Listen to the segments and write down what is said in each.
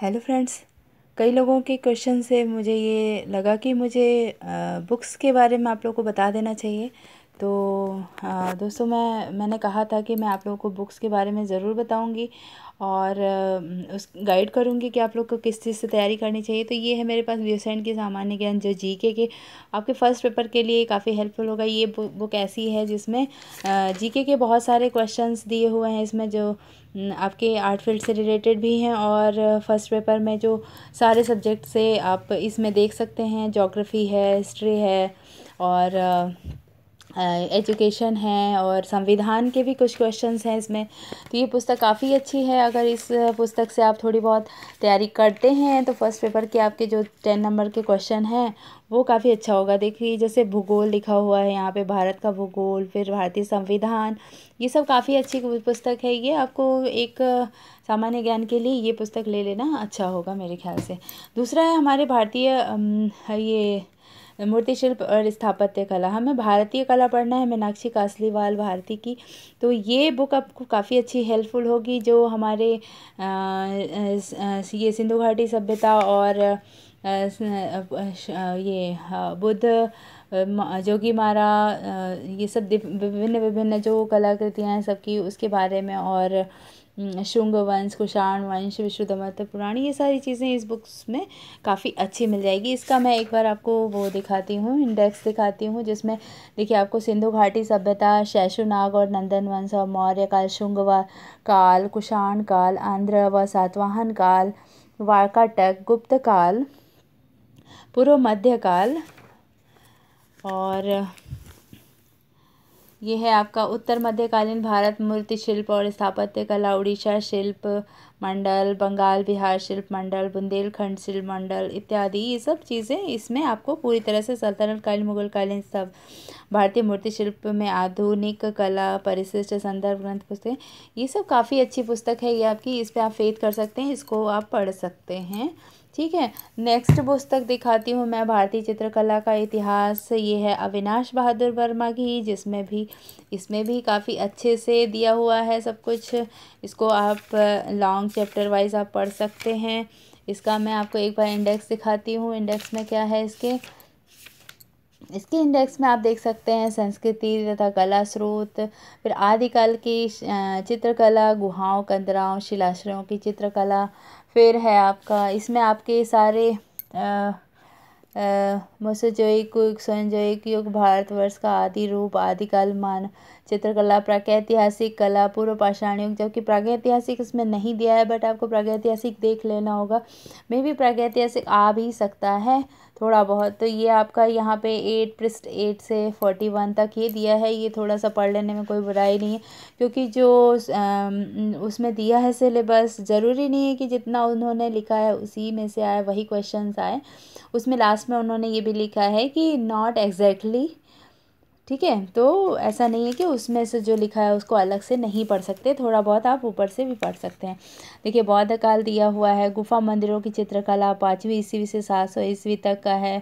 hello friends कई लोगों के क्वेश्चन से मुझे ये लगा कि मुझे बुक्स के बारे में आप लोगों को बता देना चाहिए तो दोस्तों मैं मैंने कहा था कि मैं आप लोगों को बुक्स के बारे में ज़रूर बताऊंगी और उस गाइड करूंगी कि आप लोग को किस चीज़ से तैयारी करनी चाहिए तो ये है मेरे पास व्यवसायन के सामान्य ज्ञान जो जी के, आपके फर्स्ट पेपर के लिए काफ़ी हेल्पफुल होगा ये बुक ऐसी है जिसमें जी के, के बहुत सारे क्वेश्चन दिए हुए हैं इसमें जो आपके आर्ट फील्ड से रिलेटेड भी हैं और फर्स्ट पेपर में जो सारे सब्जेक्ट से आप इसमें देख सकते हैं जोग्राफ़ी है हिस्ट्री है और एजुकेशन है और संविधान के भी कुछ क्वेश्चंस हैं इसमें तो ये पुस्तक काफ़ी अच्छी है अगर इस पुस्तक से आप थोड़ी बहुत तैयारी करते हैं तो फर्स्ट पेपर के आपके जो टेन नंबर के क्वेश्चन हैं वो काफ़ी अच्छा होगा देखिए जैसे भूगोल लिखा हुआ है यहाँ पे भारत का भूगोल फिर भारतीय संविधान ये सब काफ़ी अच्छी पुस्तक है ये आपको एक सामान्य ज्ञान के लिए ये पुस्तक ले लेना अच्छा होगा मेरे ख्याल से दूसरा है हमारे भारतीय ये मूर्ति शिल्प और स्थापत्य कला हमें भारतीय कला पढ़ना है मीनाक्षी कासलीवाल भारती की तो ये बुक आपको काफ़ी अच्छी हेल्पफुल होगी जो हमारे ये सिंधु घाटी सभ्यता और ये बुद्ध जोगी मारा ये सब विभिन्न विभिन्न जो कलाकृतियाँ हैं सबकी उसके बारे में और हम्म, शुंग वंश कुषाण वंश विश्वधमत पुराण ये सारी चीज़ें इस बुक्स में काफ़ी अच्छी मिल जाएगी इसका मैं एक बार आपको वो दिखाती हूँ इंडेक्स दिखाती हूँ जिसमें देखिए आपको सिंधु घाटी सभ्यता शैशुनाग और नंदन वंश और मौर्य काल शुंग व काल कुषाण काल आंध्र व सातवाहन काल वार्काटक गुप्त काल पूर्व मध्यकाल और ये है आपका उत्तर मध्यकालीन भारत मूर्ति शिल्प और स्थापत्य कला उड़ीसा शिल्प मंडल बंगाल बिहार शिल्प मंडल बुंदेलखंड शिल्प मंडल इत्यादि ये सब चीज़ें इसमें आपको पूरी तरह से सल्तनतकालीन मुगलकालीन सब भारतीय मूर्ति शिल्प में आधुनिक कला परिशिष्ट संदर्भ ग्रंथ पुस्तक ये सब काफ़ी अच्छी पुस्तक है ये आपकी इस पर आप फेद कर सकते हैं इसको आप पढ़ सकते हैं ठीक है नेक्स्ट पुस्तक दिखाती हूँ मैं भारतीय चित्रकला का इतिहास ये है अविनाश बहादुर वर्मा की जिसमें भी इसमें भी काफ़ी अच्छे से दिया हुआ है सब कुछ इसको आप लॉन्ग चैप्टर वाइज आप पढ़ सकते हैं इसका मैं आपको एक बार इंडेक्स दिखाती हूँ इंडेक्स में क्या है इसके इसके इंडेक्स में आप देख सकते हैं संस्कृति तथा कला स्रोत फिर आदिकाल की चित्रकला गुहाओं कंदराओं शिलाश्रयों की चित्रकला फिर है आपका इसमें आपके सारे मसोजोइक एक युग भारतवर्ष का आदि रूप आदिकाल मान चित्रकला प्रागैतिहासिक कला पूर्व पाषाण युग जबकि प्रागैतिहासिक इसमें नहीं दिया है बट आपको प्रागैतिहासिक देख लेना होगा मे भी प्रागैतिहासिक आ भी सकता है थोड़ा बहुत तो ये आपका यहाँ पे एट पृष्ठ एट से फोर्टी वन तक ये दिया है ये थोड़ा सा पढ़ लेने में कोई बुराई नहीं है क्योंकि जो उसमें दिया है सिलेबस ज़रूरी नहीं है कि जितना उन्होंने लिखा है उसी में से आए वही क्वेश्चन आए उसमें लास्ट में उन्होंने ये भी लिखा है कि नॉट एग्जैक्टली exactly ठीक है तो ऐसा नहीं है कि उसमें से जो लिखा है उसको अलग से नहीं पढ़ सकते थोड़ा बहुत आप ऊपर से भी पढ़ सकते हैं देखिए बौद्ध काल दिया हुआ है गुफा मंदिरों की चित्रकला पाँचवीं ईस्वी से सात सौ ईस्वी तक का है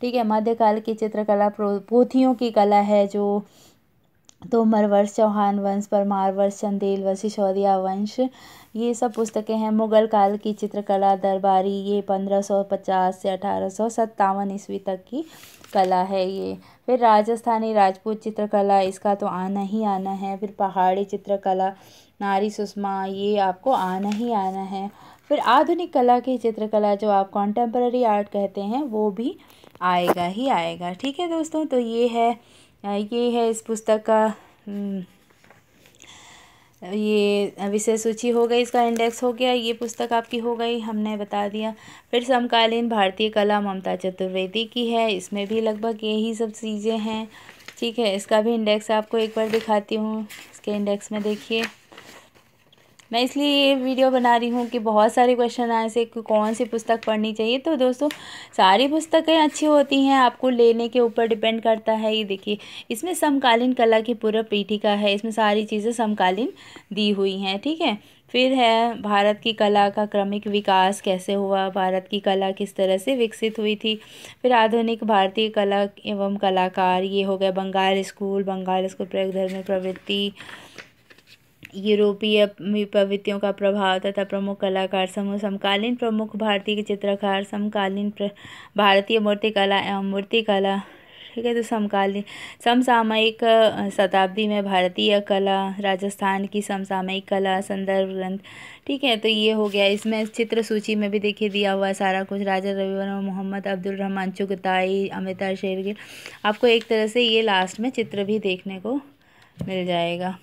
ठीक है मध्यकाल की चित्रकला पोथियों की कला है जो तोमर वर्ष चौहान वंश परमार वर्ष चंदेल वंश वंश ये सब पुस्तकें हैं मुगल काल की चित्रकला दरबारी ये पंद्रह सौ पचास से अठारह सौ सत्तावन ईस्वी तक की कला है ये फिर राजस्थानी राजपूत चित्रकला इसका तो आना ही आना है फिर पहाड़ी चित्रकला नारी सुषमा ये आपको आना ही आना है फिर आधुनिक कला की चित्रकला जो आप कॉन्टेम्प्रेरी आर्ट कहते हैं वो भी आएगा ही आएगा ठीक है दोस्तों तो ये है ये है इस पुस्तक का हम्म, ये विषय सूची हो गई इसका इंडेक्स हो गया ये पुस्तक आपकी हो गई हमने बता दिया फिर समकालीन भारतीय कला ममता चतुर्वेदी की है इसमें भी लगभग यही सब चीज़ें हैं ठीक है इसका भी इंडेक्स आपको एक बार दिखाती हूँ इसके इंडेक्स में देखिए मैं इसलिए ये वीडियो बना रही हूँ कि बहुत सारे क्वेश्चन आए से कौन सी पुस्तक पढ़नी चाहिए तो दोस्तों सारी पुस्तकें अच्छी होती हैं आपको लेने के ऊपर डिपेंड करता है ये देखिए इसमें समकालीन कला की पूरा पीठिका है इसमें सारी चीज़ें समकालीन दी हुई हैं ठीक है फिर है भारत की कला का क्रमिक विकास कैसे हुआ भारत की कला किस तरह से विकसित हुई थी फिर आधुनिक भारतीय कला एवं कलाकार ये हो गए बंगाल स्कूल बंगाल स्कूल प्रयोग धर्म प्रवृत्ति यूरोपीय विपवित्यों का प्रभाव तथा प्रमुख कलाकार समूह समकालीन प्रमुख भारतीय चित्रकार समकालीन भारतीय मूर्तिकला एवं मूर्तिकला ठीक है तो समकालीन समसामयिक शताब्दी में भारतीय कला राजस्थान की समसामयिक कला संदर्भ ग्रंथ ठीक है तो ये हो गया इसमें चित्र सूची में भी देखिए दिया हुआ है सारा कुछ राजा रविवर्मा मोहम्मद अब्दुल रहमान चुगताई अमिता शेरगिल आपको एक तरह से ये लास्ट में चित्र भी देखने को मिल जाएगा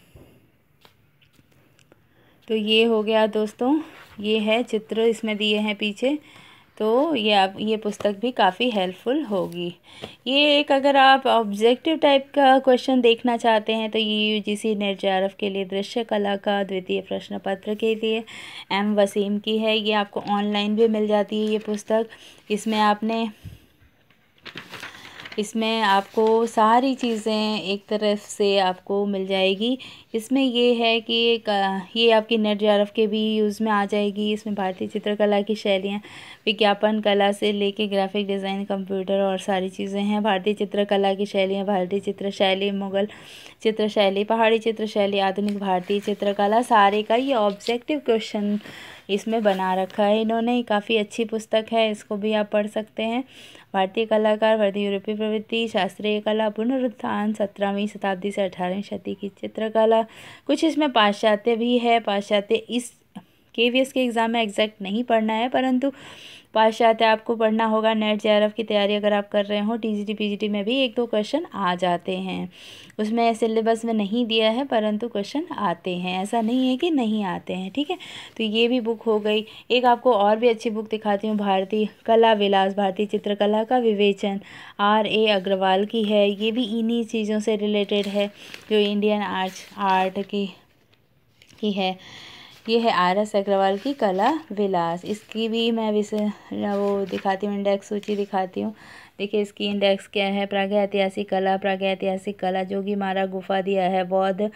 तो ये हो गया दोस्तों ये है चित्र इसमें दिए हैं पीछे तो ये आप ये पुस्तक भी काफ़ी हेल्पफुल होगी ये एक अगर आप ऑब्जेक्टिव टाइप का क्वेश्चन देखना चाहते हैं तो ये यू जी सी नेट के लिए दृश्य कला का द्वितीय प्रश्न पत्र के लिए एम वसीम की है ये आपको ऑनलाइन भी मिल जाती है ये पुस्तक इसमें आपने इसमें आपको सारी चीज़ें एक तरफ से आपको मिल जाएगी इसमें ये है कि ये आपकी नेट जारफ के भी यूज़ में आ जाएगी इसमें भारतीय चित्रकला की शैलियाँ विज्ञापन कला से लेके ग्राफिक डिज़ाइन कंप्यूटर और सारी चीज़ें हैं भारतीय चित्रकला की शैलियाँ भारतीय चित्रशैली मुग़ल चित्र शैली पहाड़ी चित्रशैली आधुनिक भारतीय चित्रकला सारे का ये ऑब्जेक्टिव क्वेश्चन इसमें बना रखा है इन्होंने काफ़ी अच्छी पुस्तक है इसको भी आप पढ़ सकते हैं भारतीय कलाकार भारतीय यूरोपीय प्रवृत्ति शास्त्रीय कला पुनरुत्थान सत्रहवीं शताब्दी से अठारहवीं शती की चित्रकला कुछ इसमें पाश्चात्य भी है पाश्चात्य इस के वी एस के एग्ज़ाम में एग्जैक्ट नहीं पढ़ना है परंतु पाश्चात्य आपको पढ़ना होगा नेट जे की तैयारी अगर आप कर रहे हो टी जी में भी एक दो क्वेश्चन आ जाते हैं उसमें सिलेबस में नहीं दिया है परंतु क्वेश्चन आते हैं ऐसा नहीं है कि नहीं आते हैं ठीक है तो ये भी बुक हो गई एक आपको और भी अच्छी बुक दिखाती हूँ भारतीय कला विलास भारतीय चित्रकला का विवेचन आर ए अग्रवाल की है ये भी इन्हीं चीज़ों से रिलेटेड है जो इंडियन आर्ट आर्ट की की है ये है आर एस अग्रवाल की कला विलास इसकी भी मैं विषय वो दिखाती हूँ इंडेक्स सूची दिखाती हूँ देखिए इसकी इंडेक्स क्या है प्रागैतिहासिक कला प्रागैतिहासिक कला जोगी मारा गुफा दिया है बौद्ध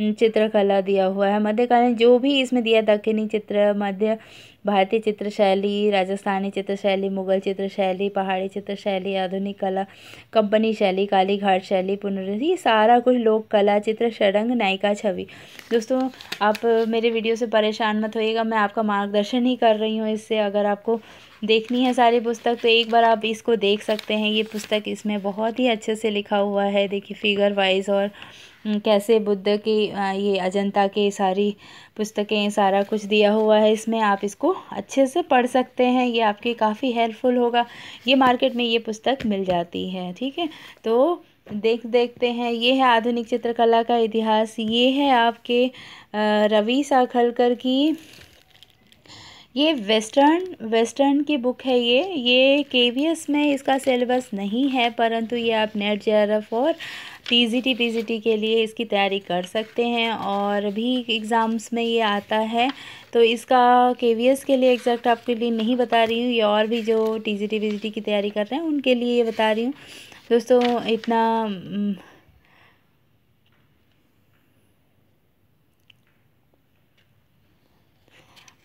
चित्रकला दिया हुआ है मध्यकालीन जो भी इसमें दिया दक्षिणी चित्र मध्य भारतीय चित्रशैली राजस्थानी चित्रशैली मुगल चित्रशैली पहाड़ी चित्रशैली आधुनिक कला कंपनी शैली कालीघाट शैली पुनरुद्धि सारा कुछ लोक कला चित्र षडंग नायिका छवि दोस्तों आप मेरे वीडियो से परेशान मत होइएगा मैं आपका मार्गदर्शन ही कर रही हूँ इससे अगर आपको देखनी है सारी पुस्तक तो एक बार आप इसको देख सकते हैं ये पुस्तक इसमें बहुत ही अच्छे से लिखा हुआ है देखिए फिगर वाइज और हम्म, कैसे बुद्ध की ये अजंता के सारी पुस्तकें सारा कुछ दिया हुआ है इसमें आप इसको अच्छे से पढ़ सकते हैं ये आपके काफ़ी हेल्पफुल होगा ये मार्केट में ये पुस्तक मिल जाती है ठीक है तो देख देखते हैं ये है आधुनिक चित्रकला का इतिहास ये है आपके रवि साखलकर की ये वेस्टर्न वेस्टर्न की बुक है ये ये के में इसका सिलेबस नहीं है परंतु ये आप नेट जे और टी जी के लिए इसकी तैयारी कर सकते हैं और भी एग्ज़ाम्स में ये आता है तो इसका के के लिए एग्जैक्ट आपके लिए नहीं बता रही हूँ ये और भी जो टी जी की तैयारी कर रहे हैं उनके लिए ये बता रही हूँ दोस्तों इतना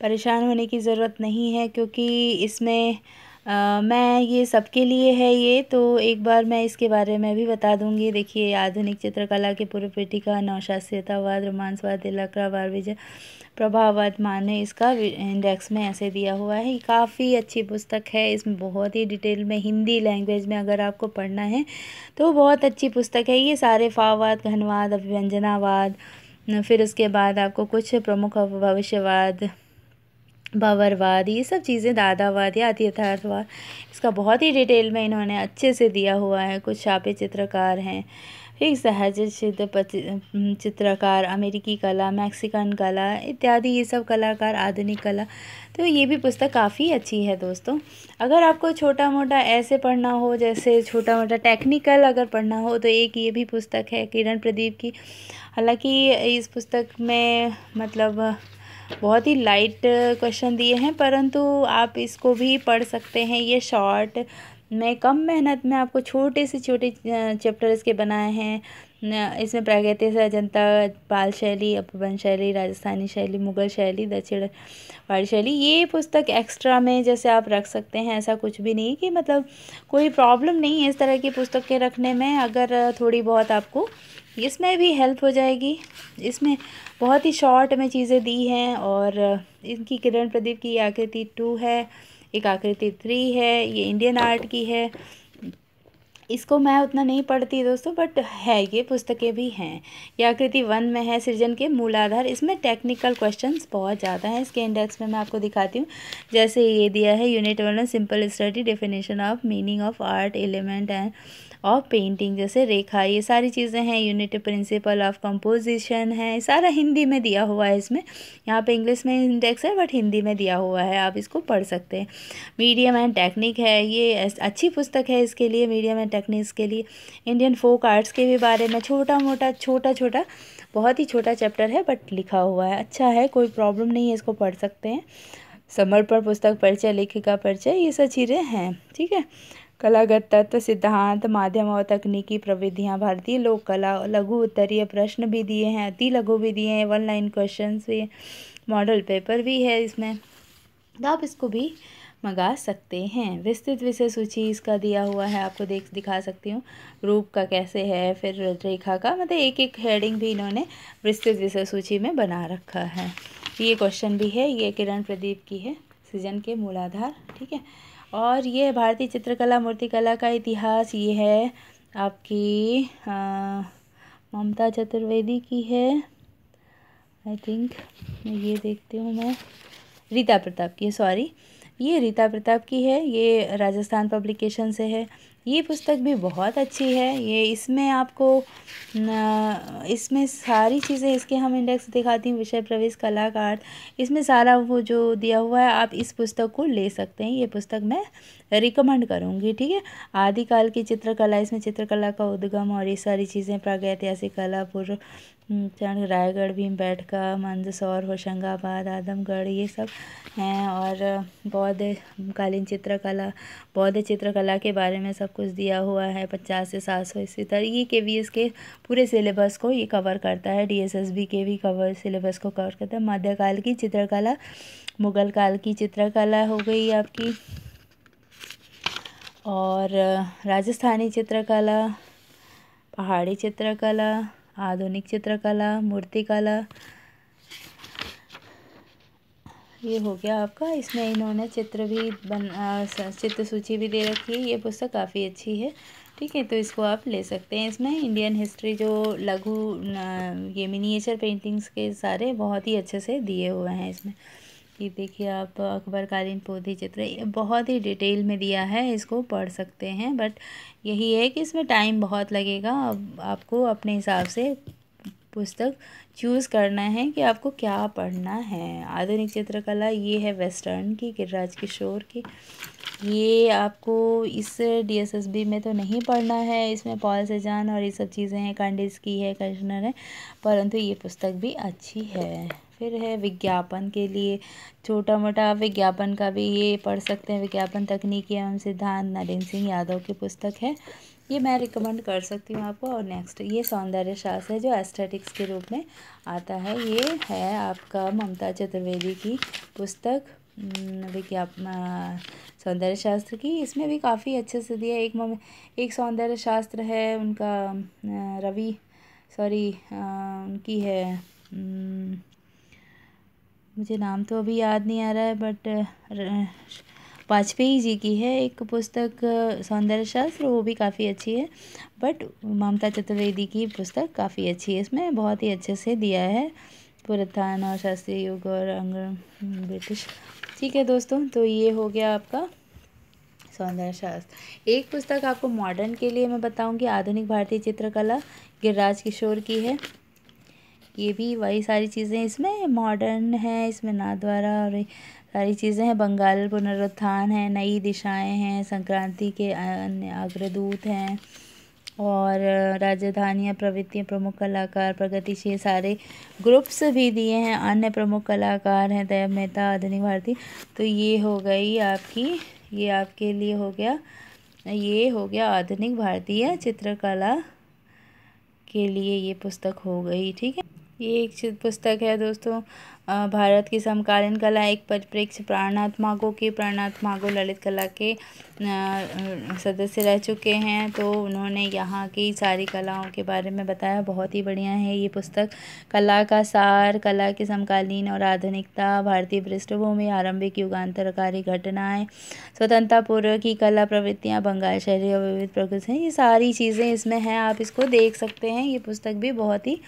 परेशान होने की ज़रूरत नहीं है क्योंकि इसमें आ, मैं ये सबके लिए है ये तो एक बार मैं इसके बारे में भी बता दूंगी देखिए आधुनिक चित्रकला के पूर्व पीठिका नौशास्त्रीयतावाद रोमांसवाद इलाकावाद विजय प्रभाववाद माने इसका इंडेक्स में ऐसे दिया हुआ है काफ़ी अच्छी पुस्तक है इसमें बहुत ही डिटेल में हिंदी लैंग्वेज में अगर आपको पढ़ना है तो बहुत अच्छी पुस्तक है ये सारे फावाद घनवाद अभिव्यंजनावाद फिर उसके बाद आपको कुछ प्रमुख भविष्यवाद बावरवाद ये सब चीज़ें दादावाद या यथार्थवाद इसका बहुत ही डिटेल में इन्होंने अच्छे से दिया हुआ है कुछ छापे चित्रकार हैं ठीक सहज चित्र चित्रकार अमेरिकी कला मैक्सिकन कला इत्यादि ये सब कलाकार आधुनिक कला तो ये भी पुस्तक काफ़ी अच्छी है दोस्तों अगर आपको छोटा मोटा ऐसे पढ़ना हो जैसे छोटा मोटा टेक्निकल अगर पढ़ना हो तो एक ये भी पुस्तक है किरण प्रदीप की हालांकि इस पुस्तक में मतलब बहुत ही लाइट क्वेश्चन uh, दिए हैं परंतु आप इसको भी पढ़ सकते हैं ये शॉर्ट में कम मेहनत में आपको छोटे से छोटे चैप्टर uh, इसके बनाए हैं इसमें प्राकृतिक अजंता पाल शैली अपन शैली राजस्थानी शैली मुगल शैली दक्षिण वाड़ी शैली ये पुस्तक एक्स्ट्रा में जैसे आप रख सकते हैं ऐसा कुछ भी नहीं कि मतलब कोई प्रॉब्लम नहीं है इस तरह की पुस्तकें रखने में अगर uh, थोड़ी बहुत आपको इसमें भी हेल्प हो जाएगी इसमें बहुत ही शॉर्ट में चीज़ें दी हैं और इनकी किरण प्रदीप की आकृति टू है एक आकृति थ्री है ये इंडियन आर्ट की है इसको मैं उतना नहीं पढ़ती दोस्तों बट है ये पुस्तकें भी हैं याकृति आकृति वन में है सृजन के मूलाधार इसमें टेक्निकल क्वेश्चंस बहुत ज़्यादा हैं इसके इंडेक्स में मैं आपको दिखाती हूँ जैसे ये दिया है यूनिट वन में simple study definition of meaning of art element and of painting जैसे रेखा ये सारी चीज़ें हैं यूनिट प्रिंसिपल ऑफ कंपोजिशन है सारा हिंदी में दिया हुआ है इसमें यहाँ पे इंग्लिश में इंडेक्स है बट हिंदी में दिया हुआ है आप इसको पढ़ सकते हैं मीडियम एंड टेक्निक है ये अच्छी पुस्तक है इसके लिए मीडियम एंड रखने इसके लिए इंडियन फोक आर्ट्स के भी बारे में छोटा मोटा छोटा छोटा बहुत ही छोटा चैप्टर है बट लिखा हुआ है अच्छा है कोई प्रॉब्लम नहीं है इसको पढ़ सकते हैं समर्पण पुस्तक परिचय लेखिका परिचय ये सब चीज़ें हैं ठीक है कलागत तत्व सिद्धांत माध्यम और तकनीकी प्रविधियाँ भारतीय लोक कला लघु उत्तरीय प्रश्न भी दिए हैं अति लघु भी दिए हैं वन लाइन क्वेश्चन भी मॉडल पेपर भी है इसमें तो आप इसको भी मंगा सकते हैं विस्तृत विषय सूची इसका दिया हुआ है आपको देख दिखा सकती हूँ रूप का कैसे है फिर रेखा का मतलब एक एक हेडिंग भी इन्होंने विस्तृत विषय सूची में बना रखा है ये क्वेश्चन भी है ये किरण प्रदीप की है सृजन के मूलाधार ठीक है और ये भारतीय चित्रकला मूर्तिकला का इतिहास ये है आपकी ममता चतुर्वेदी की है आई थिंक ये देखती हूँ मैं रीता प्रताप की सॉरी ये रीता प्रताप की है ये राजस्थान पब्लिकेशन से है ये पुस्तक भी बहुत अच्छी है ये इसमें आपको न, इसमें सारी चीज़ें इसके हम इंडेक्स दिखाती हूँ विषय प्रवेश कलाकार इसमें सारा वो जो दिया हुआ है आप इस पुस्तक को ले सकते हैं ये पुस्तक मैं रिकमेंड करूँगी ठीक है आदिकाल की चित्रकला इसमें चित्रकला का उद्गम और ये सारी चीज़ें प्रागैतिहासिक कला पूर्व हम्म, चंद रायगढ़ बैठका मंदसौर होशंगाबाद आदमगढ़ ये सब हैं और बौद्ध कालीन चित्रकला बौद्ध चित्रकला के बारे में सब कुछ दिया हुआ है पचास से सात सौ इसी तरह ये के वी एस के पूरे सिलेबस को ये कवर करता है डी एस एस बी के भी कवर सिलेबस को कवर करता है मध्यकाल की चित्रकला मुगल काल की चित्रकला हो गई आपकी और राजस्थानी चित्रकला पहाड़ी चित्रकला आधुनिक चित्रकला मूर्तिकला ये हो गया आपका इसमें इन्होंने चित्र भी बन चित्र सूची भी दे रखी है ये पुस्तक काफ़ी अच्छी है ठीक है तो इसको आप ले सकते हैं इसमें इंडियन हिस्ट्री जो लघु ये मिनिएचर पेंटिंग्स के सारे बहुत ही अच्छे से दिए हुए हैं इसमें ये देखिए आप अकबर कालीन पौधे चित्र बहुत ही डिटेल में दिया है इसको पढ़ सकते हैं बट यही है कि इसमें टाइम बहुत लगेगा अब आपको अपने हिसाब से पुस्तक चूज़ करना है कि आपको क्या पढ़ना है आधुनिक चित्रकला ये है वेस्टर्न की गिरिराज किशोर की ये आपको इस डीएसएसबी में तो नहीं पढ़ना है इसमें पॉल सेजान और ये सब चीज़ें हैं कैंडिस की है कंडीशनर है परंतु ये पुस्तक भी अच्छी है फिर है विज्ञापन के लिए छोटा मोटा विज्ञापन का भी ये पढ़ सकते हैं विज्ञापन तकनीकी एवं सिद्धांत नरेंद्र सिंह यादव की पुस्तक है ये मैं रिकमेंड कर सकती हूँ आपको और नेक्स्ट ये सौंदर्य शास्त्र है जो एस्थेटिक्स के रूप में आता है ये है आपका ममता चतुर्वेदी की पुस्तक विज्ञापन सौंदर्य शास्त्र की इसमें भी काफ़ी अच्छे से दिया एक मम एक सौंदर्य शास्त्र है उनका रवि सॉरी उनकी है मुझे नाम तो अभी याद नहीं आ रहा है बट वाजपेयी जी की है एक पुस्तक सौंदर्य शास्त्र वो भी काफ़ी अच्छी है बट ममता चतुर्वेदी की पुस्तक काफ़ी अच्छी है इसमें बहुत ही अच्छे से दिया है पुरथान और शास्त्रीय युग और अंग ब्रिटिश ठीक है दोस्तों तो ये हो गया आपका सौंदर्य शास्त्र एक पुस्तक आपको मॉडर्न के लिए मैं बताऊंगी आधुनिक भारतीय चित्रकला गिरिराज किशोर की है ये भी वही सारी चीज़ें इसमें मॉडर्न है इसमें द्वारा और सारी चीज़ें हैं बंगाल पुनरुत्थान है नई दिशाएं हैं संक्रांति के अन्य अग्रदूत हैं और राजधानियाँ प्रवृत्तियाँ प्रमुख कलाकार प्रगतिशील सारे ग्रुप्स भी दिए हैं अन्य प्रमुख कलाकार हैं दया मेहता आधुनिक भारती तो ये हो गई आपकी ये आपके लिए हो गया ये हो गया आधुनिक भारतीय चित्रकला के लिए ये पुस्तक हो गई ठीक है ये एक पुस्तक है दोस्तों भारत की समकालीन कला एक परिप्रेक्ष्य प्राणनाथ मागो की प्राणनाथ ललित कला के सदस्य रह चुके हैं तो उन्होंने यहाँ की सारी कलाओं के बारे में बताया बहुत ही बढ़िया है ये पुस्तक कला का सार कला की समकालीन और आधुनिकता भारतीय पृष्ठभूमि आरंभिक युगांतरकारी घटनाएं स्वतंत्रता पूर्व की कला प्रवृत्तियाँ बंगाल शहरी और विविध प्रकृति हैं ये सारी चीज़ें इसमें हैं आप इसको देख सकते हैं ये पुस्तक भी बहुत ही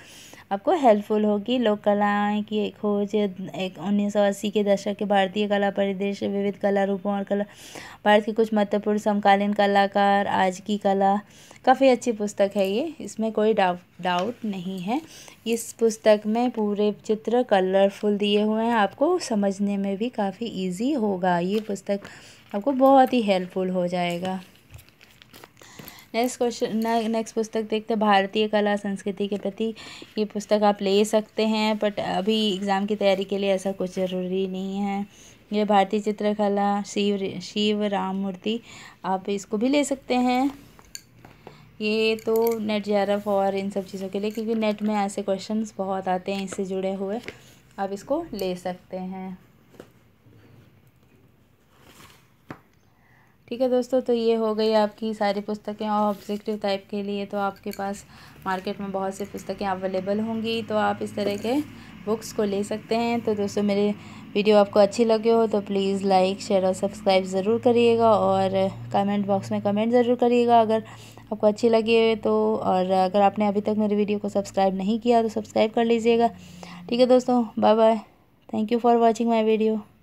आपको हेल्पफुल होगी लोक कलाएँ की खोज एक उन्नीस सौ अस्सी के दशक के भारतीय कला परिदृश्य विविध कला रूपों और कला भारत के कुछ महत्वपूर्ण समकालीन कलाकार आज की कला काफ़ी अच्छी पुस्तक है ये इसमें कोई डाउट डाउट नहीं है इस पुस्तक में पूरे चित्र कलरफुल दिए हुए हैं आपको समझने में भी काफ़ी ईजी होगा ये पुस्तक आपको बहुत ही हेल्पफुल हो जाएगा नेक्स्ट क्वेश्चन नेक्स्ट पुस्तक देखते हैं भारतीय कला संस्कृति के प्रति ये पुस्तक आप ले सकते हैं बट अभी एग्ज़ाम की तैयारी के लिए ऐसा कुछ ज़रूरी नहीं है ये भारतीय चित्रकला शिव शिव राम मूर्ति आप इसको भी ले सकते हैं ये तो नेट जेआरएफ और इन सब चीज़ों के लिए क्योंकि नेट में ऐसे क्वेश्चंस बहुत आते हैं इससे जुड़े हुए आप इसको ले सकते हैं ठीक है दोस्तों तो ये हो गई आपकी सारी पुस्तकें और ऑब्जेक्टिव टाइप के लिए तो आपके पास मार्केट में बहुत सी पुस्तकें अवेलेबल होंगी तो आप इस तरह के बुक्स को ले सकते हैं तो दोस्तों मेरे वीडियो आपको अच्छी लगे हो तो प्लीज़ लाइक शेयर और सब्सक्राइब ज़रूर करिएगा और कमेंट बॉक्स में कमेंट ज़रूर करिएगा अगर आपको अच्छी लगी है तो और अगर आपने अभी तक मेरे वीडियो को सब्सक्राइब नहीं किया तो सब्सक्राइब कर लीजिएगा ठीक है दोस्तों bye bye thank you for watching my video